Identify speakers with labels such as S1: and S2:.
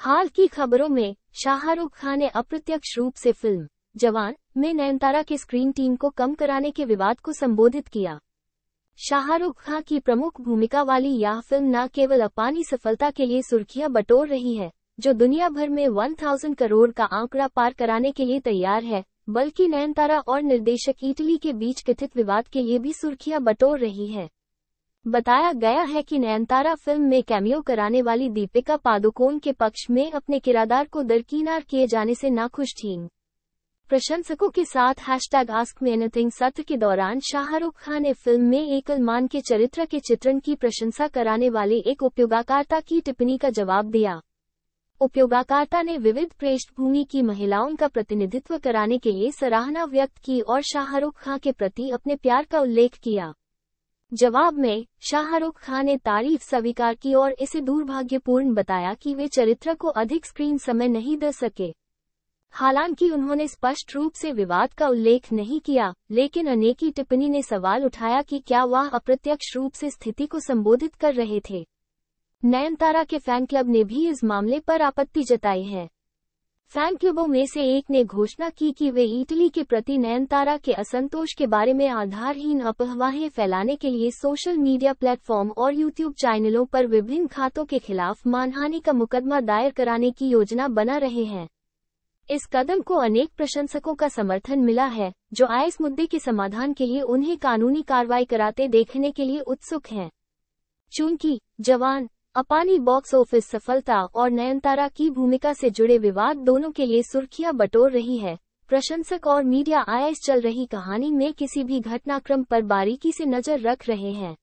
S1: हाल की खबरों में शाहरुख खान ने अप्रत्यक्ष रूप से फिल्म जवान में नयनतारा के स्क्रीन टीम को कम कराने के विवाद को संबोधित किया शाहरुख खान की प्रमुख भूमिका वाली यह फिल्म न केवल अपानी सफलता के लिए सुर्खियां बटोर रही है जो दुनिया भर में 1000 करोड़ का आंकड़ा पार कराने के लिए तैयार है बल्कि नयनतारा और निर्देशक इटली के बीच कथित विवाद के लिए भी सुर्खियां बटोर रही है बताया गया है कि नयनतारा फिल्म में कैमियो कराने वाली दीपिका पादुकोण के पक्ष में अपने किरादार को दरकिनार किए जाने से नाखुश थीं। प्रशंसकों के साथ हैशटैग आस्क में एनीथिंग सत्र के दौरान शाहरुख खान ने फिल्म में एकलमान के चरित्र के चित्रण की प्रशंसा कराने वाले एक उपयोगाकार्ता की टिप्पणी का जवाब दिया उपयोगाकार्ता ने विविध पृष्ठभूमि की महिलाओं का प्रतिनिधित्व कराने के लिए सराहना व्यक्त की और शाहरुख खान के प्रति अपने प्यार का उल्लेख किया जवाब में शाहरुख खान ने तारीफ स्वीकार की और इसे दुर्भाग्यपूर्ण बताया कि वे चरित्र को अधिक स्क्रीन समय नहीं दे सके हालांकि उन्होंने स्पष्ट रूप से विवाद का उल्लेख नहीं किया लेकिन अनेकी टिप्पणी ने सवाल उठाया कि क्या वह अप्रत्यक्ष रूप से स्थिति को संबोधित कर रहे थे नयनतारा के फैन क्लब ने भी इस मामले पर आपत्ति जताई है फैन क्लबों में से एक ने घोषणा की कि वे इटली के प्रति नयनतारा के असंतोष के बारे में आधारहीन अफवाहें फैलाने के लिए सोशल मीडिया प्लेटफॉर्म और यूट्यूब चैनलों पर विभिन्न खातों के खिलाफ मानहानि का मुकदमा दायर कराने की योजना बना रहे हैं इस कदम को अनेक प्रशंसकों का समर्थन मिला है जो आय इस मुद्दे के समाधान के लिए उन्हें कानूनी कार्रवाई कराते देखने के लिए उत्सुक हैं चूंकि जवान अपानी बॉक्स ऑफिस सफलता और नयनतारा की भूमिका से जुड़े विवाद दोनों के लिए सुर्खियां बटोर रही है प्रशंसक और मीडिया आयस चल रही कहानी में किसी भी घटनाक्रम पर बारीकी से नजर रख रहे हैं